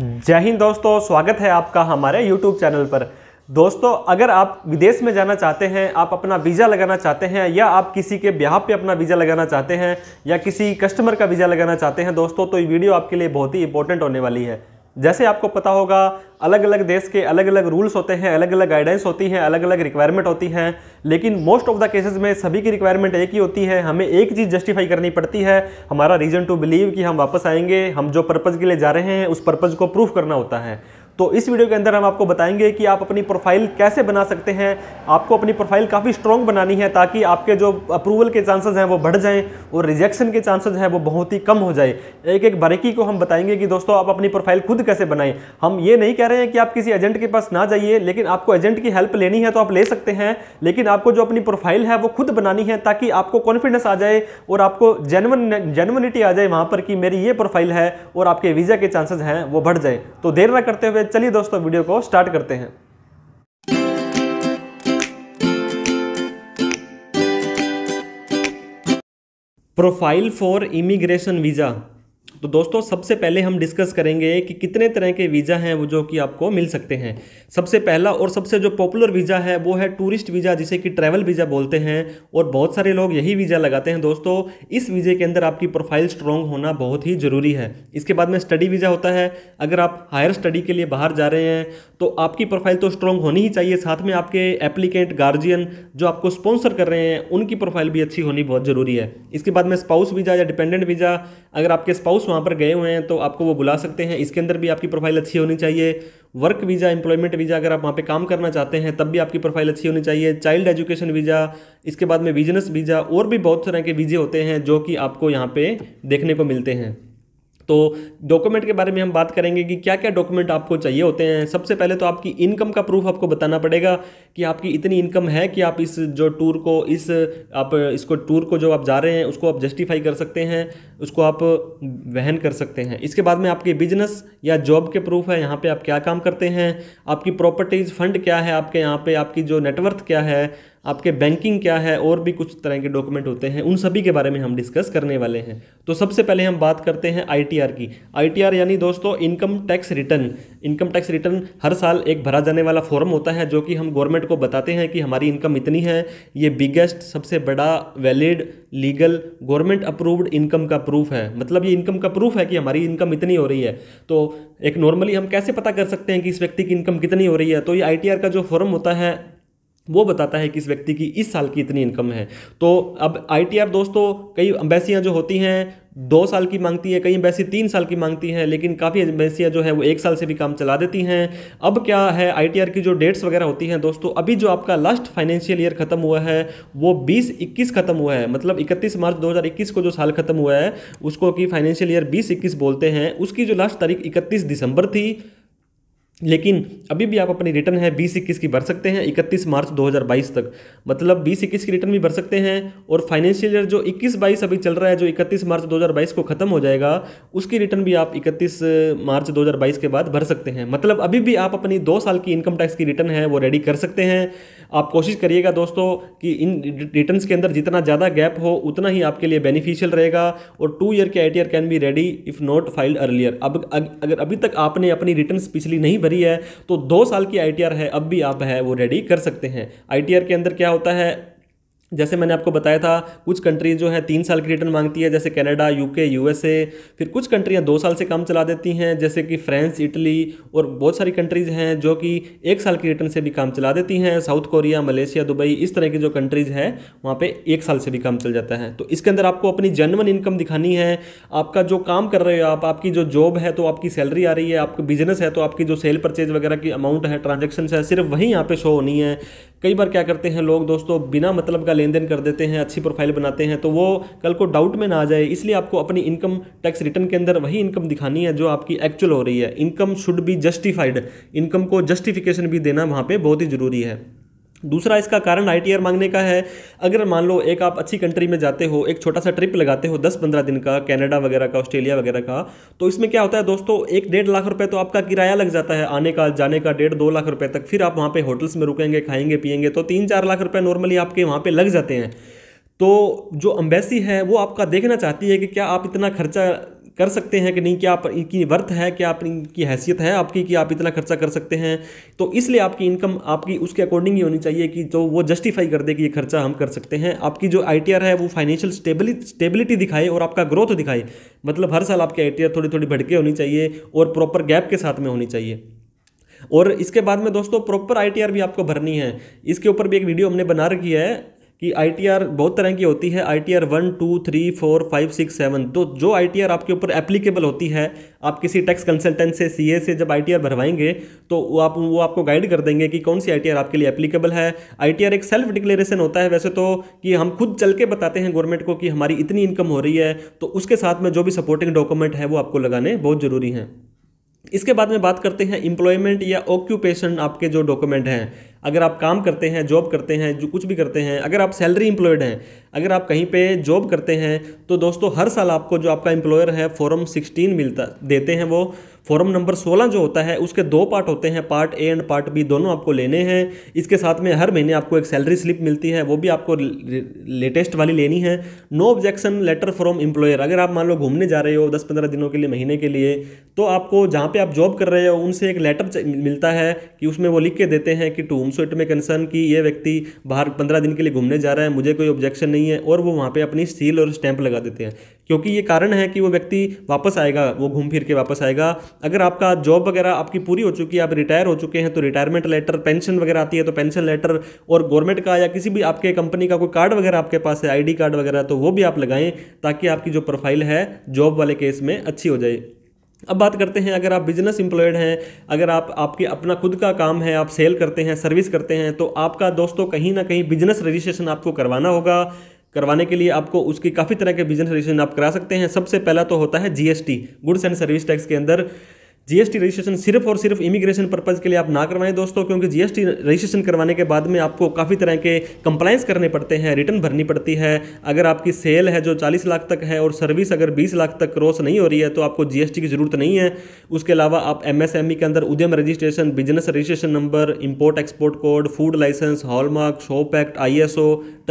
जय हिंद दोस्तों स्वागत है आपका हमारे YouTube चैनल पर दोस्तों अगर आप विदेश में जाना चाहते हैं आप अपना वीज़ा लगाना चाहते हैं या आप किसी के ब्याह पे अपना वीज़ा लगाना चाहते हैं या किसी कस्टमर का वीज़ा लगाना चाहते हैं दोस्तों तो ये वीडियो आपके लिए बहुत ही इंपॉर्टेंट होने वाली है जैसे आपको पता होगा अलग अलग देश के अलग अलग रूल्स होते हैं अलग अलग गाइडेंस होती हैं अलग अलग रिक्वायरमेंट होती हैं लेकिन मोस्ट ऑफ द केसेस में सभी की रिक्वायरमेंट एक ही होती है हमें एक चीज़ जस्टिफाई करनी पड़ती है हमारा रीज़न टू बिलीव कि हम वापस आएंगे हम जो पर्पज़ के लिए जा रहे हैं उस पर्पज़ को प्रूव करना होता है तो इस वीडियो के अंदर हम आपको बताएंगे कि आप अपनी प्रोफाइल कैसे बना सकते हैं आपको अपनी प्रोफाइल काफ़ी स्ट्रॉन्ग बनानी है ताकि आपके जो अप्रूवल के चांसेस हैं वो बढ़ जाएं और रिजेक्शन के चांसेस हैं वो बहुत ही कम हो जाए एक एक बारीकी को हम बताएंगे कि दोस्तों आप अपनी प्रोफाइल खुद कैसे बनाएं हम ये नहीं कह रहे हैं कि आप किसी एजेंट के पास ना जाइए लेकिन आपको एजेंट की हेल्प लेनी है तो आप ले सकते हैं लेकिन आपको जो अपनी प्रोफाइल है वो खुद बनानी है ताकि आपको कॉन्फिडेंस आ जाए और आपको जेनवन जेनवनिटी आ जाए वहाँ पर कि मेरी ये प्रोफाइल है और आपके वीज़ा के चांसेज हैं वो बढ़ जाए तो देर ना करते हुए है चलिए दोस्तों वीडियो को स्टार्ट करते हैं प्रोफाइल फॉर इमिग्रेशन वीज़ा तो दोस्तों सबसे पहले हम डिस्कस करेंगे कि कितने तरह के वीज़ा हैं वो जो कि आपको मिल सकते हैं सबसे पहला और सबसे जो पॉपुलर वीज़ा है वो है टूरिस्ट वीज़ा जिसे कि ट्रैवल वीज़ा बोलते हैं और बहुत सारे लोग यही वीज़ा लगाते हैं दोस्तों इस वीज़े के अंदर आपकी प्रोफाइल स्ट्रॉन्ग होना बहुत ही ज़रूरी है इसके बाद में स्टडी वीज़ा होता है अगर आप हायर स्टडी के लिए बाहर जा रहे हैं तो आपकी प्रोफाइल तो स्ट्रॉन्ग होनी ही चाहिए साथ में आपके एप्लीकेंट गार्जियन जो आपको स्पॉन्सर कर रहे हैं उनकी प्रोफाइल भी अच्छी होनी बहुत ज़रूरी है इसके बाद में स्पाउस वीज़ा या डिपेंडेंट वीज़ा अगर आपके स्पाउस वहाँ पर गए हुए हैं तो आपको वो बुला सकते हैं इसके अंदर भी आपकी प्रोफाइल अच्छी होनी चाहिए वर्क वीज़ा एम्प्लॉयमेंट वीज़ा अगर आप वहाँ पे काम करना चाहते हैं तब भी आपकी प्रोफाइल अच्छी होनी चाहिए चाइल्ड एजुकेशन वीज़ा इसके बाद में बिजनेस वीज़ा और भी बहुत तरह के वीज़े होते हैं जो कि आपको यहाँ पे देखने को मिलते हैं तो डॉक्यूमेंट के बारे में हम बात करेंगे कि क्या क्या डॉक्यूमेंट आपको चाहिए होते हैं सबसे पहले तो आपकी इनकम का प्रूफ आपको बताना पड़ेगा कि आपकी इतनी इनकम है कि आप इस जो टूर को इस आप इसको टूर को जो आप जा रहे हैं उसको आप जस्टिफाई कर सकते हैं उसको आप वहन कर सकते हैं इसके बाद में आपके बिजनेस या जॉब के प्रूफ है यहाँ पर आप क्या काम करते हैं आपकी प्रॉपर्टीज़ फंड क्या है आपके यहाँ पर आपकी जो नेटवर्थ क्या है आपके बैंकिंग क्या है और भी कुछ तरह के डॉक्यूमेंट होते हैं उन सभी के बारे में हम डिस्कस करने वाले हैं तो सबसे पहले हम बात करते हैं आईटीआर की आईटीआर यानी दोस्तों income tax return income tax return हर साल एक भरा जाने वाला फॉर्म होता है जो कि हम गवर्नमेंट को बताते हैं कि हमारी इनकम इतनी है ये बिगेस्ट सबसे बड़ा valid legal government approved income का प्रूफ है मतलब ये इनकम का प्रूफ है कि हमारी इनकम इतनी हो रही है तो एक नॉर्मली हम कैसे पता कर सकते हैं कि इस व्यक्ति की इनकम कितनी हो रही है तो ये आई का जो फॉर्म होता है वो बताता है कि इस व्यक्ति की इस साल की इतनी इनकम है तो अब आईटीआर दोस्तों कई अम्बेसियाँ जो होती हैं दो साल की मांगती है कई अम्बेसी तीन साल की मांगती हैं लेकिन काफ़ी अम्बेसियाँ जो है वो एक साल से भी काम चला देती हैं अब क्या है आईटीआर की जो डेट्स वगैरह होती हैं दोस्तों अभी जो आपका लास्ट फाइनेंशियल ईयर खत्म हुआ है वो बीस इक्कीस खत्म हुआ है मतलब इकतीस मार्च दो को जो साल खत्म हुआ है उसको कि फाइनेंशियल ईयर बीस बोलते हैं उसकी जो लास्ट तारीख इकतीस दिसंबर थी लेकिन अभी भी आप अपनी रिटर्न है बीस इक्कीस की भर सकते हैं इकतीस मार्च 2022 तक मतलब बीस इक्कीस की रिटर्न भी भर सकते हैं और फाइनेंशियल ईयर जो इक्कीस बाईस अभी चल रहा है जो इकतीस मार्च 2022 को ख़त्म हो जाएगा उसकी रिटर्न भी आप इकतीस मार्च 2022 के बाद भर सकते हैं मतलब अभी भी आप अपनी दो साल की इनकम टैक्स की रिटर्न है वो रेडी कर सकते हैं आप कोशिश करिएगा दोस्तों कि इन रिटर्न के अंदर जितना ज़्यादा गैप हो उतना ही आपके लिए बेनिफिशियल रहेगा और टू ईयर के I can be ready if not filed earlier अब अगर अभी तक आपने अपनी रिटर्न पिछली नहीं भरी है तो दो साल की आई है अब भी आप है वो रेडी कर सकते हैं आई के अंदर क्या होता है जैसे मैंने आपको बताया था कुछ कंट्रीज जो है तीन साल की रिटर्न मांगती है जैसे कनाडा यूके यूएसए फिर कुछ कंट्रियाँ दो साल से कम चला देती हैं जैसे कि फ्रांस इटली और बहुत सारी कंट्रीज़ हैं जो कि एक साल की रिटर्न से भी काम चला देती हैं साउथ कोरिया मलेशिया दुबई इस तरह की जो कंट्रीज़ हैं वहाँ पर एक साल से भी काम चल जाता है तो इसके अंदर आपको अपनी जनवन इनकम दिखानी है आपका जो काम कर रहे हो आप आपकी जो जॉब है तो आपकी सैलरी आ रही है आपका बिजनेस है तो आपकी जो सेल परचेज वगैरह की अमाउंट है ट्रांजेक्शन है सिर्फ वहीं यहाँ पर शो होनी है कई बार क्या करते हैं लोग दोस्तों बिना मतलब का लेन देन कर देते हैं अच्छी प्रोफाइल बनाते हैं तो वो कल को डाउट में ना आ जाए इसलिए आपको अपनी इनकम टैक्स रिटर्न के अंदर वही इनकम दिखानी है जो आपकी एक्चुअल हो रही है income should be justified income को जस्टिफिकेशन भी देना वहाँ पर बहुत ही ज़रूरी है दूसरा इसका कारण आई मांगने का है अगर मान लो एक आप अच्छी कंट्री में जाते हो एक छोटा सा ट्रिप लगाते हो दस पंद्रह दिन का कैनेडा वगैरह का ऑस्ट्रेलिया वगैरह का तो इसमें क्या होता है दोस्तों एक डेढ़ लाख रुपये तो आपका किराया लग जाता है आने का जाने का डेढ़ दो लाख रुपये तक फिर आप वहाँ पर होटल्स में रुकेंगे खाएंगे पियेंगे तो तीन चार लाख रुपये नॉर्मली आपके वहाँ पर लग जाते हैं तो जो अम्बेसी है वो आपका देखना चाहती है कि क्या आप इतना खर्चा कर सकते हैं कि नहीं क्या आप इनकी वर्थ है क्या आप इनकी हैसियत है आपकी कि आप इतना खर्चा कर सकते हैं तो इसलिए आपकी इनकम आपकी उसके अकॉर्डिंग ही होनी चाहिए कि जो वो जस्टिफाई कर दे कि ये खर्चा हम कर सकते हैं आपकी जो आई है वो फाइनेंशियल स्टेबिलिटी दिखाए और आपका ग्रोथ दिखाए मतलब हर साल आपकी आई थोड़ी थोड़ी भड़के होनी चाहिए और प्रॉपर गैप के साथ में होनी चाहिए और इसके बाद में दोस्तों प्रॉपर आईटीआर भी आपको भरनी है इसके ऊपर भी एक वीडियो हमने बना रखी है कि आईटीआर बहुत तरह की होती है ITR one two three four five six seven तो जो आईटीआर आपके ऊपर एप्लीकेबल होती है आप किसी टैक्स कंसल्टेंट से सीए से जब आईटीआर भरवाएंगे तो वो आप वो आपको गाइड कर देंगे कि कौन सी आईटीआर आपके लिए एप्लीकेबल है आईटीआर एक सेल्फ डिक्लेरेशन होता है वैसे तो कि हम खुद चल के बताते हैं गवर्नमेंट को कि हमारी इतनी इनकम हो रही है तो उसके साथ में जो भी सपोर्टिंग डॉक्यूमेंट है वो आपको लगाने बहुत ज़रूरी हैं इसके बाद में बात करते हैं एम्प्लॉयमेंट या ऑक्यूपेशन आपके जो डॉक्यूमेंट हैं अगर आप काम करते हैं जॉब करते हैं जो कुछ भी करते हैं अगर आप सैलरी इंप्लॉयड हैं अगर आप कहीं पे जॉब करते हैं तो दोस्तों हर साल आपको जो आपका एम्प्लॉयर है फॉरम 16 मिलता देते हैं वो फॉरम नंबर 16 जो होता है उसके दो पार्ट होते हैं part A and part B दोनों आपको लेने हैं इसके साथ में हर महीने आपको एक सैलरी स्लिप मिलती है वो भी आपको लेटेस्ट वाली लेनी है no objection letter from employer अगर आप मान लो घूमने जा रहे हो दस पंद्रह दिनों के लिए महीने के लिए तो आपको जहाँ पर आप जॉब कर रहे हो उनसे एक लेटर मिलता है कि उसमें वो लिख के देते हैं कि to whom so it may concern कि ये व्यक्ति बाहर पंद्रह दिन के लिए घूमने जा रहा है मुझे कोई ऑब्जेक्शन नहीं नहीं है और वो वहाँ पे अपनी सील और स्टैंप लगा देते हैं क्योंकि ये कारण है कि वो व्यक्ति वापस आएगा वो घूम फिर के वापस आएगा अगर आपका जॉब वगैरह आपकी पूरी हो चुकी है आप रिटायर हो चुके हैं तो रिटायरमेंट लेटर पेंशन वगैरह आती है तो पेंशन लेटर और गवर्नमेंट का या किसी भी आपके कंपनी का कोई कार्ड वगैरह आपके पास है आईडी कार्ड वगैरह तो वो भी आप लगाएं ताकि आपकी जो प्रोफाइल है जॉब वाले केस में अच्छी हो जाए अब बात करते हैं अगर आप बिजनेस इंप्लॉयड हैं अगर आप आपके अपना खुद का काम है आप सेल करते हैं सर्विस करते हैं तो आपका दोस्तों कहीं ना कहीं बिजनेस रजिस्ट्रेशन आपको करवाना होगा करवाने के लिए आपको उसकी काफ़ी तरह के बिजनेस रजिस्ट्रेशन आप करा सकते हैं सबसे पहला तो होता है GST goods and service tax के अंदर जीएसटी रजिस्ट्रेशन सिर्फ और सिर्फ इमिग्रेशन पर्पज़ के लिए आप ना करवाएं दोस्तों क्योंकि जीएसटी रजिस्ट्रेशन करवाने के बाद में आपको काफ़ी तरह के कंप्लाइंस करने पड़ते हैं रिटर्न भरनी पड़ती है अगर आपकी सेल है जो 40 लाख तक है और सर्विस अगर 20 लाख तक क्रॉस नहीं हो रही है तो आपको जीएसटी की ज़रूरत नहीं है उसके अलावा आप एम e के अंदर Udyam registration business registration number import export code food licence hallmark shop act आई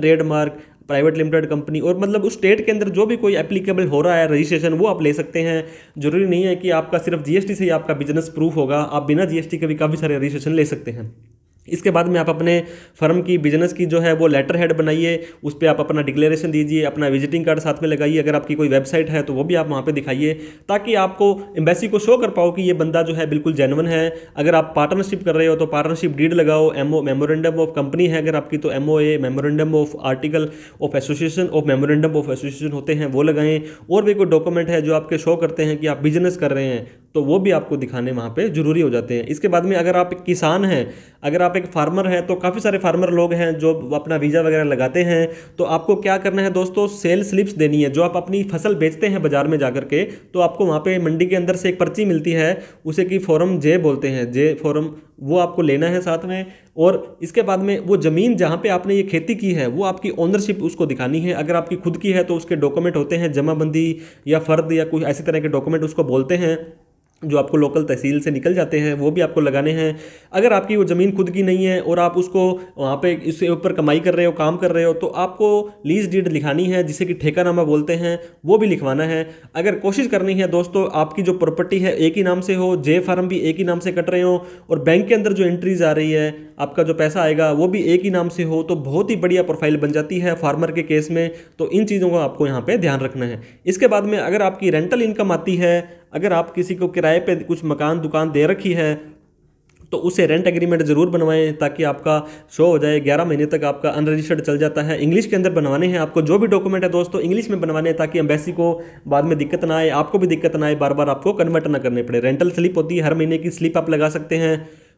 ट्रेडमार्क प्राइवेट लिमिटेड कंपनी और मतलब उस स्टेट के अंदर जो भी कोई एप्लीकेबल हो रहा है रजिस्ट्रेशन वो आप ले सकते हैं जरूरी नहीं है कि आपका सिर्फ जीएसटी से ही आपका बिजनेस प्रूफ होगा आप बिना जीएसटी के भी काफ़ी सारे रजिस्ट्रेशन ले सकते हैं इसके बाद में आप अपने फर्म की बिजनेस की जो है वो लेटर हेड बनाइए उस पर आप अपना डिक्लेरेशन दीजिए अपना विजिटिंग कार्ड साथ में लगाइए अगर आपकी कोई वेबसाइट है तो वो भी आप वहाँ पे दिखाइए ताकि आपको एम्बेसी को शो कर पाओ कि ये बंदा जो है बिल्कुल जेनवन है अगर आप पार्टनरशिप कर रहे हो तो पार्टनरशिप डीड लगाओ ओ मेमोरेंडम ऑफ कंपनी है अगर आपकी तो M O A memorandum of article of association of memorandum of association होते हैं वो लगाएं और भी कोई डॉक्यूमेंट है जो आपके शो करते हैं कि आप बिजनेस कर रहे हैं तो वो भी आपको दिखाने वहाँ पे ज़रूरी हो जाते हैं इसके बाद में अगर आप एक किसान हैं अगर आप एक फार्मर हैं तो काफ़ी सारे फार्मर लोग हैं जो अपना वीज़ा वगैरह लगाते हैं तो आपको क्या करना है दोस्तों सेल स्लिप्स देनी है जो आप अपनी फसल बेचते हैं बाज़ार में जा के तो आपको वहाँ पर मंडी के अंदर से एक पर्ची मिलती है उसे कि फॉरम जे बोलते हैं जे फॉरम वो आपको लेना है साथ में और इसके बाद में वो ज़मीन जहाँ पे आपने ये खेती की है वो आपकी ओनरशिप उसको दिखानी है अगर आपकी खुद की है तो उसके डॉक्यूमेंट होते हैं जमाबंदी या फ़र्द या कोई ऐसी तरह के डॉक्यूमेंट उसको बोलते हैं जो आपको लोकल तहसील से निकल जाते हैं वो भी आपको लगाने हैं अगर आपकी वो ज़मीन खुद की नहीं है और आप उसको वहाँ पे इसके ऊपर कमाई कर रहे हो काम कर रहे हो तो आपको लीज डीड लिखानी है जिसे कि ठेकानामा बोलते हैं वो भी लिखवाना है अगर कोशिश करनी है दोस्तों आपकी जो प्रॉपर्टी है एक ही नाम से हो जे फार्म भी एक ही नाम से कट रहे हो और बैंक के अंदर जो एंट्रीज आ रही है आपका जो पैसा आएगा वो भी एक ही नाम से हो तो बहुत ही बढ़िया प्रोफाइल बन जाती है फार्मर के केस में तो इन चीज़ों का आपको यहाँ पर ध्यान रखना है इसके बाद में अगर आपकी रेंटल इनकम आती है अगर आप किसी को किराए पे कुछ मकान दुकान दे रखी है तो उसे रेंट एग्रीमेंट ज़रूर बनवाएं ताकि आपका शो हो जाए ग्यारह महीने तक आपका अनरजिस्टर्ड चल जाता है इंग्लिश के अंदर बनवाने हैं आपको जो भी डॉक्यूमेंट है दोस्तों इंग्लिश में बनवाने हैं ताकि एम्बेसी को बाद में दिक्कत ना आए आपको भी दिक्कत ना आए बार बार आपको कन्वर्ट ना करने पड़े रेंटल स्लिप होती है हर महीने की स्लिप आप लगा सकते हैं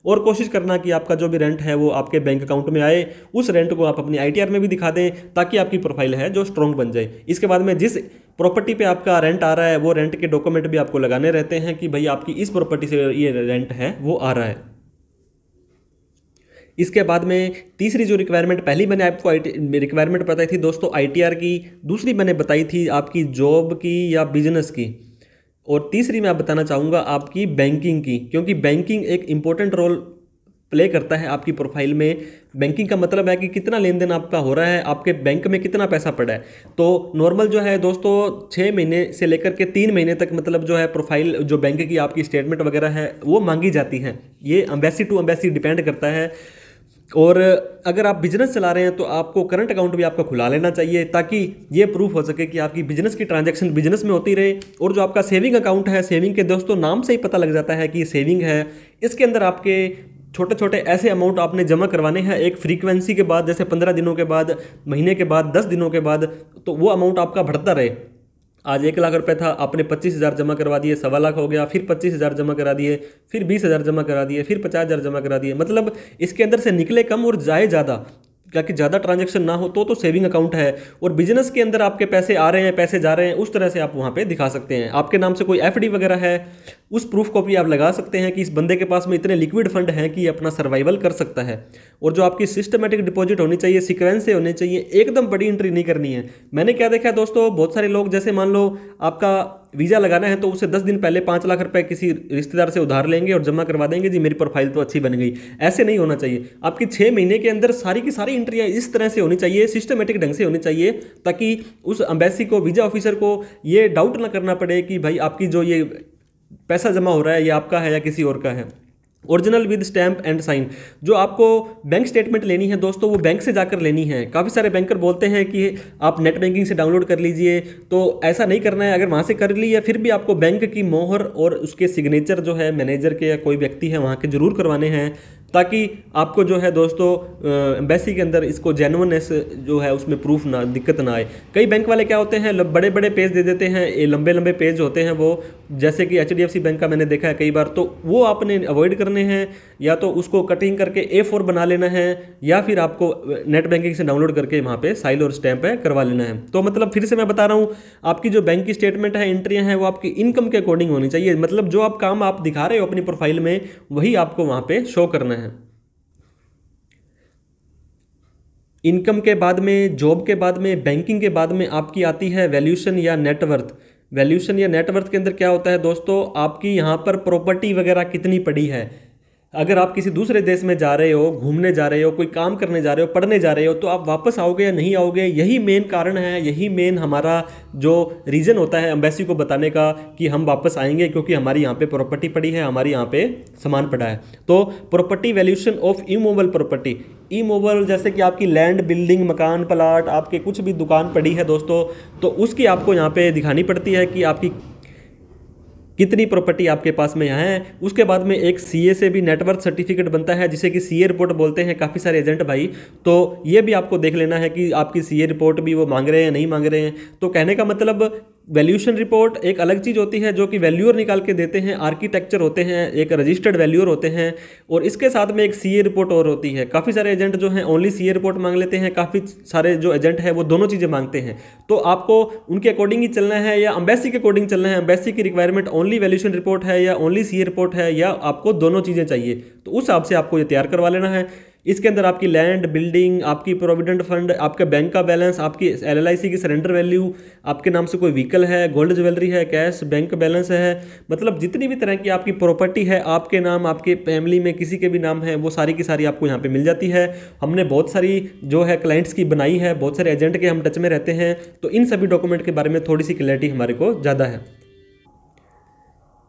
और कोशिश करना कि आपका जो भी रेंट है वो आपके बैंक अकाउंट में आए उस रेंट को आप अपनी आई में भी दिखा दें ताकि आपकी प्रोफाइल है जो स्ट्रॉन्ग बन जाए इसके बाद में जिस प्रॉपर्टी पे आपका रेंट आ रहा है वो रेंट के डॉक्यूमेंट भी आपको लगाने रहते हैं कि भाई आपकी इस प्रॉपर्टी से ये रेंट है वो आ रहा है इसके बाद में तीसरी जो रिक्वायरमेंट पहली मैंने आपको आई रिक्वायरमेंट बताई थी दोस्तों आईटीआर की दूसरी मैंने बताई थी आपकी जॉब की या बिजनेस की और तीसरी मैं आप बताना चाहूँगा आपकी बैंकिंग की क्योंकि बैंकिंग एक इम्पोर्टेंट रोल प्ले करता है आपकी प्रोफाइल में बैंकिंग का मतलब है कि कितना लेन देन आपका हो रहा है आपके बैंक में कितना पैसा पड़ा है तो नॉर्मल जो है दोस्तों छः महीने से लेकर के तीन महीने तक मतलब जो है प्रोफाइल जो बैंक की आपकी स्टेटमेंट वगैरह है वो मांगी जाती हैं ये अम्बेसी टू अम्बेसी डिपेंड करता है और अगर आप बिजनेस चला रहे हैं तो आपको करंट अकाउंट भी आपका खुला लेना चाहिए ताकि ये प्रूफ हो सके कि आपकी बिजनेस की ट्रांजैक्शन बिजनेस में होती रहे और जो आपका सेविंग अकाउंट है सेविंग के दोस्तों नाम से ही पता लग जाता है कि सेविंग है इसके अंदर आपके छोटे छोटे ऐसे अमाउंट आपने जमा करवाने हैं एक फ्रीक्वेंसी के बाद जैसे पंद्रह दिनों के बाद महीने के बाद दस दिनों के बाद तो वो अमाउंट आपका बढ़ता रहे आज एक लाख रुपए था आपने पच्चीस हज़ार जमा करवा दिए सवा लाख हो गया फिर पच्चीस हज़ार जमा करा दिए फिर बीस हज़ार जमा करा दिए फिर पचास हज़ार जमा करा दिए मतलब इसके अंदर से निकले कम और जाए ज़्यादा ताकि ज़्यादा ट्रांजेक्शन ना हो तो तो सेविंग अकाउंट है और बिजनेस के अंदर आपके पैसे आ रहे हैं पैसे जा रहे हैं उस तरह से आप वहाँ पे दिखा सकते हैं आपके नाम से कोई एफ वगैरह है उस प्रूफ को भी आप लगा सकते हैं कि इस बंदे के पास में इतने लिक्विड फंड हैं कि अपना सर्वाइवल कर सकता है और जो आपकी सिस्टमेटिक डिपॉजिट होनी चाहिए सिक्वेंस से होनी चाहिए एकदम बड़ी एंट्री नहीं करनी है मैंने क्या देखा है दोस्तों बहुत सारे लोग जैसे मान लो आपका वीज़ा लगाना है तो उससे दस दिन पहले पाँच लाख रुपए किसी रिश्तेदार से उधार लेंगे और जमा करवा देंगे जी मेरी प्रोफाइल तो अच्छी बन गई ऐसे नहीं होना चाहिए आपकी छः महीने के अंदर सारी की सारी इंट्रियाँ इस तरह से होनी चाहिए सिस्टमेटिक ढंग से होनी चाहिए ताकि उस अम्बेसी को वीज़ा ऑफिसर को ये डाउट ना करना पड़े कि भाई आपकी जो ये पैसा जमा हो रहा है ये आपका है या किसी और का है original with stamp and sign जो आपको बैंक स्टेटमेंट लेनी है दोस्तों वो बैंक से जाकर लेनी है काफ़ी सारे बैंकर बोलते हैं कि आप नेट बैंकिंग से डाउनलोड कर लीजिए तो ऐसा नहीं करना है अगर वहाँ से कर ली है फिर भी आपको बैंक की मोहर और उसके सिग्नेचर जो है मैनेजर के या कोई व्यक्ति है वहाँ के जरूर करवाने हैं ताकि आपको जो है दोस्तों एम्बेसी के अंदर इसको जेनवननेस जो है उसमें प्रूफ ना दिक्कत ना आए कई बैंक वाले क्या होते हैं बड़े बड़े पेज दे देते हैं लंबे लंबे पेज होते हैं वो जैसे कि एच बैंक का मैंने देखा है कई बार तो वो आपने अवॉइड करने हैं या तो उसको कटिंग करके ए बना लेना है या फिर आपको नेट बैंकिंग से डाउनलोड करके वहाँ पर साइल और स्टैम्प है करवा लेना है तो मतलब फिर से मैं बता रहा हूँ आपकी जो बैंक की स्टेटमेंट है एंट्रियाँ हैं वो आपकी इनकम के अकॉर्डिंग होनी चाहिए मतलब जो आप काम आप दिखा रहे हो अपनी प्रोफाइल में वही आपको वहाँ पर शो करना है इनकम के बाद में जॉब के बाद में बैंकिंग के बाद में आपकी आती है वैल्यूशन या नेटवर्थ वैल्यूशन या नेटवर्थ के अंदर क्या होता है दोस्तों आपकी यहाँ पर प्रॉपर्टी वगैरह कितनी पड़ी है अगर आप किसी दूसरे देश में जा रहे हो घूमने जा रहे हो कोई काम करने जा रहे हो पढ़ने जा रहे हो तो आप वापस आओगे या नहीं आओगे यही मेन कारण है यही मेन हमारा जो रीज़न होता है एम्बेसी को बताने का कि हम वापस आएंगे क्योंकि हमारी यहाँ पे प्रॉपर्टी पड़ी है हमारे यहाँ पे सामान पड़ा है तो property valuation of immovable property immovable जैसे कि आपकी लैंड बिल्डिंग मकान प्लाट आपके कुछ भी दुकान पड़ी है दोस्तों तो उसकी आपको यहाँ पर दिखानी पड़ती है कि आपकी कितनी प्रॉपर्टी आपके पास में यहाँ है उसके बाद में एक सी से भी नेटवर्क सर्टिफिकेट बनता है जिसे कि सी रिपोर्ट बोलते हैं काफ़ी सारे एजेंट भाई तो ये भी आपको देख लेना है कि आपकी सी रिपोर्ट भी वो मांग रहे हैं नहीं मांग रहे हैं तो कहने का मतलब वैल्यूशन रिपोर्ट एक अलग चीज़ होती है जो कि वैल्यूअर निकाल के देते हैं आर्किटेक्चर होते हैं एक रजिस्टर्ड वैल्यूअर होते हैं और इसके साथ में एक सी रिपोर्ट और होती है काफ़ी सारे एजेंट जो हैं ओनली सी रिपोर्ट मांग लेते हैं काफ़ी सारे जो एजेंट है वो दोनों चीज़ें मांगते हैं तो आपको उनके अकॉर्डिंग ही चलना है या अम्बेसी के अकॉर्डिंग चलना है अम्बेसी की रिक्वायरमेंट ओनली वैल्यूशन रिपोर्ट है या ओनली सी रिपोर्ट है या आपको दोनों चीज़ें चाहिए तो उस हिसाब से आपको ये तैयार करवा लेना है इसके अंदर आपकी लैंड बिल्डिंग आपकी प्रोविडेंट फंड आपका बैंक का बैलेंस आपकी एल की सरेंडर वैल्यू आपके नाम से कोई व्हीकल है गोल्ड ज्वेलरी है कैश बैंक बैलेंस है मतलब जितनी भी तरह की आपकी प्रॉपर्टी है आपके नाम आपके फैमिली में किसी के भी नाम है वो सारी की सारी आपको यहाँ पर मिल जाती है हमने बहुत सारी जो है क्लाइंट्स की बनाई है बहुत सारे एजेंट के हम टच में रहते हैं तो इन सभी डॉक्यूमेंट के बारे में थोड़ी सी क्लैरिटी हमारे को ज़्यादा है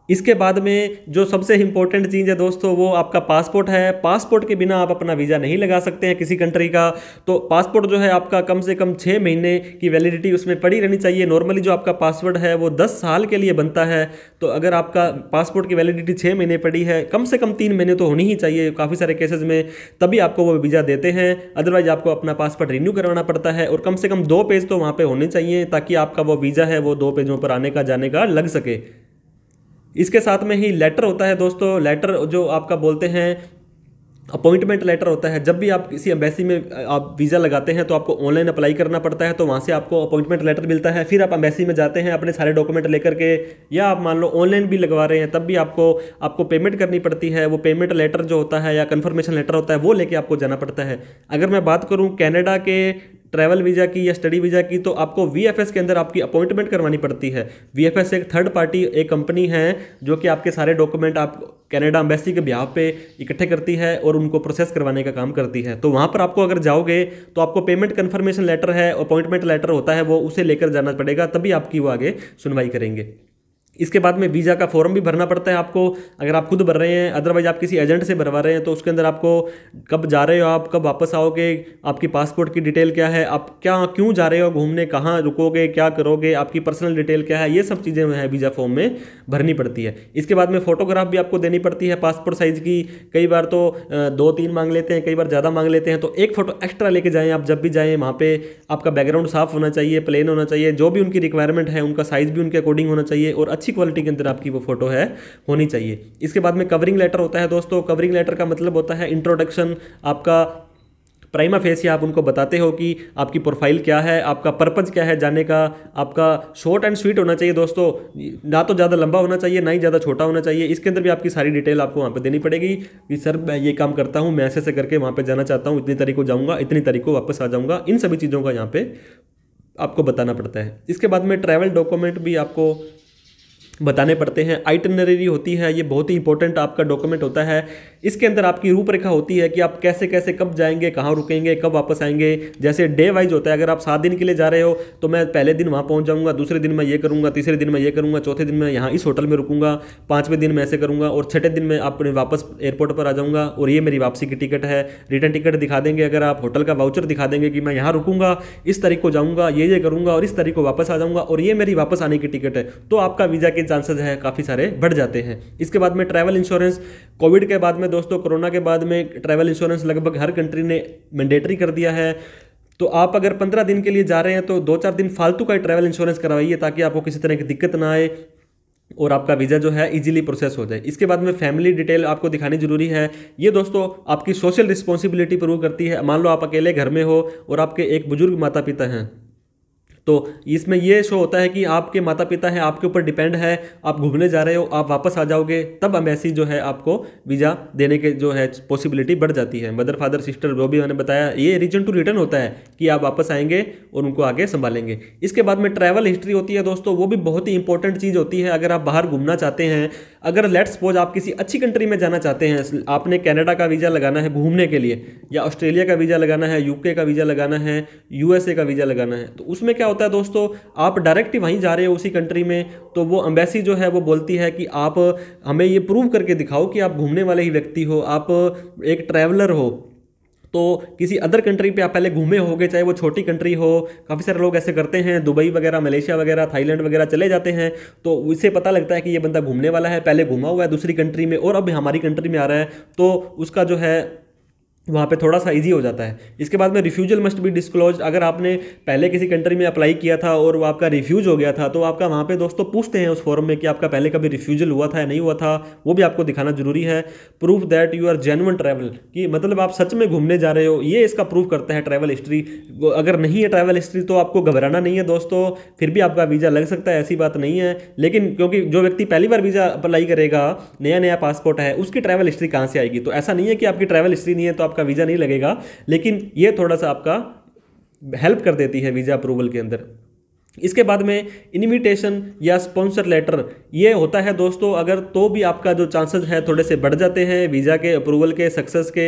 इसके बाद में जो सबसे इम्पोर्टेंट चीज़ है दोस्तों वो आपका पासपोर्ट है पासपोर्ट के बिना आप अपना वीज़ा नहीं लगा सकते हैं किसी कंट्री का तो पासपोर्ट जो है आपका कम से कम छः महीने की वैलिडिटी उसमें पड़ी रहनी चाहिए नॉर्मली जो आपका पासवर्ड है वो दस साल के लिए बनता है तो अगर आपका पासपोर्ट की वैलिडिटी छः महीने पड़ी है कम से कम तीन महीने तो होनी ही चाहिए काफ़ी सारे केसेज में तभी आपको वो वीज़ा देते हैं अदरवाइज आपको अपना पासपोर्ट रिन्यू करवाना पड़ता है और कम से कम दो पेज तो वहाँ पर होने चाहिए ताकि आपका वो वीज़ा है वो दो पेजों पर आने का जाने का लग सके इसके साथ में ही लेटर होता है दोस्तों लेटर जो आपका बोलते हैं अपॉइंटमेंट लेटर होता है जब भी आप किसी एम्बेसी में आप वीज़ा लगाते हैं तो आपको ऑनलाइन अप्लाई करना पड़ता है तो वहाँ से आपको अपॉइंटमेंट लेटर मिलता है फिर आप एम्बेसी में जाते हैं अपने सारे डॉक्यूमेंट लेकर के या आप मान लो ऑनलाइन भी लगवा रहे हैं तब भी आपको आपको पेमेंट करनी पड़ती है वो पेमेंट लेटर जो होता है या कन्फर्मेशन लेटर होता है वो लेके आपको जाना पड़ता है अगर मैं बात करूँ कैनेडा के ट्रैवल वीज़ा की या स्टडी वीज़ा की तो आपको वी के अंदर आपकी अपॉइंटमेंट करवानी पड़ती है वी एक थर्ड पार्टी एक कंपनी है जो कि आपके सारे डॉक्यूमेंट आप कनाडा एम्बेसी के ब्याह पे इकट्ठे करती है और उनको प्रोसेस करवाने का काम करती है तो वहाँ पर आपको अगर जाओगे तो आपको पेमेंट कन्फर्मेशन लेटर है अपॉइंटमेंट लेटर होता है वो उसे लेकर जाना पड़ेगा तभी आपकी वो आगे सुनवाई करेंगे इसके बाद में वीज़ा का फॉर्म भी भरना पड़ता है आपको अगर आप खुद भर रहे हैं अदरवाइज़ आप किसी एजेंट से भरवा रहे हैं तो उसके अंदर आपको कब जा रहे हो आप कब वापस आओगे आपकी पासपोर्ट की डिटेल क्या है आप क्या क्यों जा रहे हो घूमने कहाँ रुकोगे क्या करोगे आपकी पर्सनल डिटेल क्या है ये सब चीज़ें हैं वीज़ा फॉर्म में भरनी पड़ती है इसके बाद में फोटोग्राफ भी आपको देनी पड़ती है पासपोर्ट साइज़ की कई बार तो दो तीन मांग लेते हैं कई बार ज़्यादा मांग लेते हैं तो एक फ़ोटो एक्स्ट्रा लेके जाएँ आप जब भी जाएँ वहाँ पर आपका बैकग्राउंड साफ़ होना चाहिए प्लेन होना चाहिए जो भी उनकी रिक्वायरमेंट है उनका साइज़ भी उनके अकॉर्डिंग होना चाहिए और अच्छी अच्छी क्वालिटी के अंदर आपकी वो फोटो है होनी चाहिए इसके बाद में कवरिंग लेटर होता है दोस्तों कवरिंग लेटर का मतलब होता है इंट्रोडक्शन आपका प्राइमा फेस या आप उनको बताते हो कि आपकी प्रोफाइल क्या है आपका पर्पज़ क्या है जाने का आपका शॉर्ट एंड स्वीट होना चाहिए दोस्तों ना तो ज़्यादा लंबा होना चाहिए ना ही ज़्यादा छोटा होना चाहिए इसके अंदर भी आपकी सारी डिटेल आपको वहाँ पे देनी पड़ेगी कि सर मैं ये काम करता हूँ मैं ऐसे ऐसे करके वहाँ पर जाना चाहता हूँ इतनी तारीख को जाऊँगा इतनी तारीख को वापस आ जाऊँगा इन सभी चीज़ों का यहाँ पर आपको बताना पड़ता है इसके बाद में ट्रैवल डॉक्यूमेंट भी आपको बताने पड़ते हैं आइटनरी होती है ये बहुत ही इंपॉर्टेंट आपका डॉक्यूमेंट होता है इसके अंदर आपकी रूपरेखा होती है कि आप कैसे कैसे कब जाएंगे कहाँ रुकेंगे कब वापस आएंगे जैसे डे वाइज होता है अगर आप सात दिन के लिए जा रहे हो तो मैं पहले दिन वहाँ पहुँच जाऊँगा दूसरे दिन मैं ये करूँगा तीसरे दिन मैं ये करूँगा चौथे दिन मैं यहाँ इस होटल में रुकूँगा पाँचवें दिन मैं ऐसे करूँगा और छठे दिन मैं अपने वापस एयरपोर्ट पर आ जाऊँगा और ये मेरी वापसी की टिकट है रिटर्न टिकट दिखा देंगे अगर आप होटल का वाउचर दिखा देंगे कि मैं यहाँ रुकूँगा इस तारीख को जाऊँगा ये ये करूँगा और इस तारीख को वापस आ जाऊँगा और ये मेरी वापस आने की टिकट है तो आपका वीज़ा के चांसेज हैं काफ़ी सारे बढ़ जाते हैं इसके बाद में ट्रैवल इंश्योरेंस कोविड के बाद में दोस्तों कोरोना के बाद में ट्रैवल इंश्योरेंस लगभग हर कंट्री ने मैंडेटरी कर दिया है तो आप अगर पंद्रह दिन के लिए जा रहे हैं तो दो चार दिन फालतू का ट्रैवल इंश्योरेंस करवाइए ताकि आपको किसी तरह की दिक्कत ना आए और आपका वीज़ा जो है इजीली प्रोसेस हो जाए इसके बाद में फैमिली डिटेल आपको दिखानी ज़रूरी है ये दोस्तों आपकी सोशल रिस्पॉन्सिबिलिटी प्रूव करती है मान लो आप अकेले घर में हो और आपके एक बुजुर्ग माता पिता हैं तो इसमें यह शो होता है कि आपके माता पिता हैं आपके ऊपर डिपेंड है आप घूमने जा रहे हो आप वापस आ जाओगे तब एम्बेसी जो है आपको वीज़ा देने के जो है पॉसिबिलिटी बढ़ जाती है मदर फादर सिस्टर वो भी मैंने बताया ये रीजन टू रिटर्न होता है कि आप वापस आएंगे और उनको आगे संभालेंगे इसके बाद में ट्रैवल हिस्ट्री होती है दोस्तों वो भी बहुत ही इंपॉर्टेंट चीज़ होती है अगर आप बाहर घूमना चाहते हैं अगर लेट्स सपोज आप किसी अच्छी कंट्री में जाना चाहते हैं आपने कैनेडा का वीज़ा लगाना है घूमने के लिए या ऑस्ट्रेलिया का वीज़ा लगाना है यूके का वीज़ा लगाना है यूएसए का वीज़ा लगाना है तो उसमें क्या होता है दोस्तों आप डायरेक्ट ही वहीं जा रहे हो उसी कंट्री में तो वो अम्बेसी जो है वो बोलती है कि आप हमें ये प्रूव करके दिखाओ कि आप घूमने वाले ही व्यक्ति हो आप एक ट्रैवलर हो तो किसी अदर कंट्री पे आप पहले घूमे होगे चाहे वो छोटी कंट्री हो काफ़ी सारे लोग ऐसे करते हैं दुबई वगैरह मलेशिया वगैरह थाईलैंड वगैरह चले जाते हैं तो उसे पता लगता है कि ये बंदा घूमने वाला है पहले घूमा हुआ है दूसरी कंट्री में और अब हमारी कंट्री में आ रहा है तो उसका जो है वहाँ पे थोड़ा सा इजी हो जाता है इसके बाद में रिफ्यूजल मस्ट बी डिस्क्लोज अगर आपने पहले किसी कंट्री में अप्लाई किया था और वो आपका रिफ्यूज हो गया था तो आपका वहाँ पे दोस्तों पूछते हैं उस फॉर्म में कि आपका पहले कभी रिफ्यूजल हुआ था या नहीं हुआ था वो भी आपको दिखाना जरूरी है proof that you are genuine travel कि मतलब आप सच में घूमने जा रहे हो ये इसका प्रूफ करता है ट्रैवल हिस्ट्री अगर नहीं है ट्रैवल हिस्ट्री तो आपको घबराना नहीं है दोस्तों फिर भी आपका वीज़ा लग सकता है ऐसी बात नहीं है लेकिन क्योंकि जो व्यक्ति पहली बार वीज़ा अप्लाई करेगा नया नया पासपोर्ट है उसकी ट्रैवल हिस्ट्री कहाँ से आएगी तो ऐसा नहीं है कि आपकी ट्रैवल हिस्ट्री नहीं है तो आप आपका वीज़ा नहीं लगेगा लेकिन ये थोड़ा सा आपका हेल्प कर देती है वीज़ा अप्रूवल के अंदर इसके बाद में इनविटेशन या स्पॉन्सर लेटर ये होता है दोस्तों अगर तो भी आपका जो चांसेस है थोड़े से बढ़ जाते हैं वीज़ा के अप्रूवल के सक्सेस के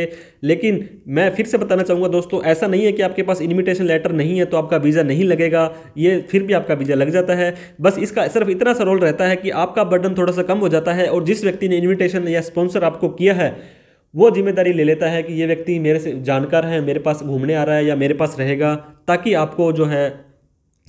लेकिन मैं फिर से बताना चाहूँगा दोस्तों ऐसा नहीं है कि आपके पास इनविटेशन लेटर नहीं है तो आपका वीज़ा नहीं लगेगा ये फिर भी आपका वीज़ा लग जाता है बस इसका सिर्फ इतना सा रोल रहता है कि आपका बर्डन थोड़ा सा कम हो जाता है और जिस व्यक्ति ने इन्विटेशन या स्पॉन्सर आपको किया है वो जिम्मेदारी ले लेता है कि ये व्यक्ति मेरे से जानकार है मेरे पास घूमने आ रहा है या मेरे पास रहेगा ताकि आपको जो है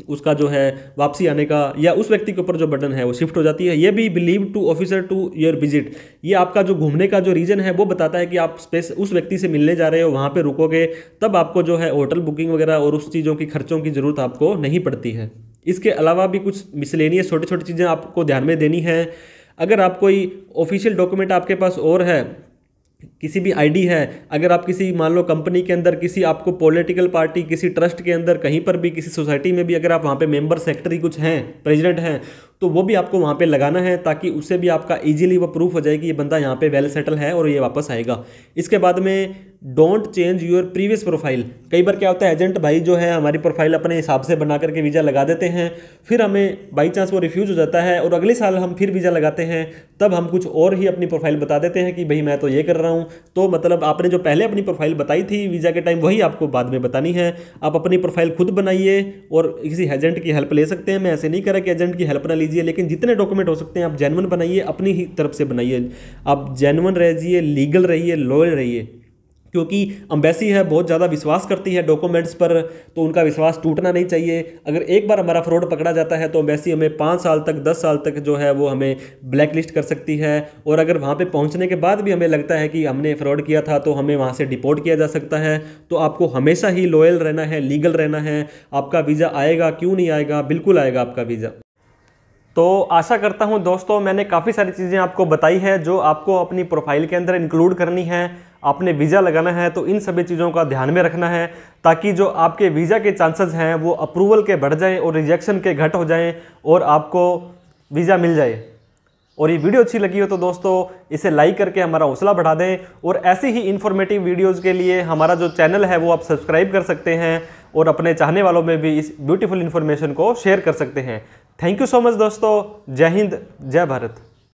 उसका जो है वापसी आने का या उस व्यक्ति के ऊपर जो बटन है वो शिफ्ट हो जाती है ये भी believe to officer to your visit ये आपका जो घूमने का जो रीजन है वो बताता है कि आप स्पेस उस व्यक्ति से मिलने जा रहे हो वहाँ पर रुकोगे तब आपको जो है होटल बुकिंग वगैरह और उस चीज़ों की खर्चों की ज़रूरत आपको नहीं पड़ती है इसके अलावा भी कुछ मिसलेनियस छोटी छोटी चीज़ें आपको ध्यान में देनी है अगर आप कोई ऑफिशियल डॉक्यूमेंट आपके पास और है किसी भी आईडी है अगर आप किसी मान लो कंपनी के अंदर किसी आपको पॉलिटिकल पार्टी किसी ट्रस्ट के अंदर कहीं पर भी किसी सोसाइटी में भी अगर आप वहाँ पे मेंबर सेक्रेटरी कुछ हैं प्रेसिडेंट हैं तो वो भी आपको वहाँ पे लगाना है ताकि उससे भी आपका इजीली वो प्रूफ हो जाए कि ये बंदा यहाँ पे वेल सेटल है और ये वापस आएगा इसके बाद में don't change your previous profile कई बार क्या होता है एजेंट भाई जो है हमारी प्रोफाइल अपने हिसाब से बना करके वीज़ा लगा देते हैं फिर हमें बाई चांस वो रिफ्यूज़ हो जाता है और अगले साल हम फिर वीज़ा लगाते हैं तब हम कुछ और ही अपनी प्रोफाइल बता देते हैं कि भाई मैं तो ये कर रहा हूँ तो मतलब आपने जो पहले अपनी प्रोफाइल बताई थी वीज़ा के टाइम वही आपको बाद में बतानी है आप अपनी प्रोफाइल खुद बनाइए और किसी एजेंट की हेल्प ले सकते हैं मैं ऐसे नहीं करा कि एजेंट की हेल्प ना लीजिए लेकिन जितने डॉक्यूमेंट हो सकते हैं आप जेनवन बनाइए अपनी ही तरफ से बनाइए आप जेनवन रहिए लीगल रहिए लॉयल रहिए क्योंकि अम्बेसी है बहुत ज़्यादा विश्वास करती है डॉक्यूमेंट्स पर तो उनका विश्वास टूटना नहीं चाहिए अगर एक बार हमारा फ्रॉड पकड़ा जाता है तो अम्बेसी हमें पाँच साल तक दस साल तक जो है वो हमें ब्लैक लिस्ट कर सकती है और अगर वहाँ पे पहुँचने के बाद भी हमें लगता है कि हमने फ्रॉड किया था तो हमें वहाँ से डिपोर्ट किया जा सकता है तो आपको हमेशा ही लॉयल रहना है लीगल रहना है आपका वीज़ा आएगा क्यों नहीं आएगा बिल्कुल आएगा आपका वीज़ा तो आशा करता हूँ दोस्तों मैंने काफ़ी सारी चीज़ें आपको बताई है जो आपको अपनी प्रोफाइल के अंदर इंक्लूड करनी है आपने वीज़ा लगाना है तो इन सभी चीज़ों का ध्यान में रखना है ताकि जो आपके वीज़ा के चांसेस हैं वो अप्रूवल के बढ़ जाएं और रिजेक्शन के घट हो जाएं और आपको वीज़ा मिल जाए और ये वीडियो अच्छी लगी हो तो दोस्तों इसे लाइक करके हमारा हौसला बढ़ा दें और ऐसी ही इन्फॉर्मेटिव वीडियोज़ के लिए हमारा जो चैनल है वो आप सब्सक्राइब कर सकते हैं और अपने चाहने वालों में भी इस ब्यूटीफुल इन्फॉर्मेशन को शेयर कर सकते हैं थैंक यू सो मच दोस्तों जय हिंद जय भारत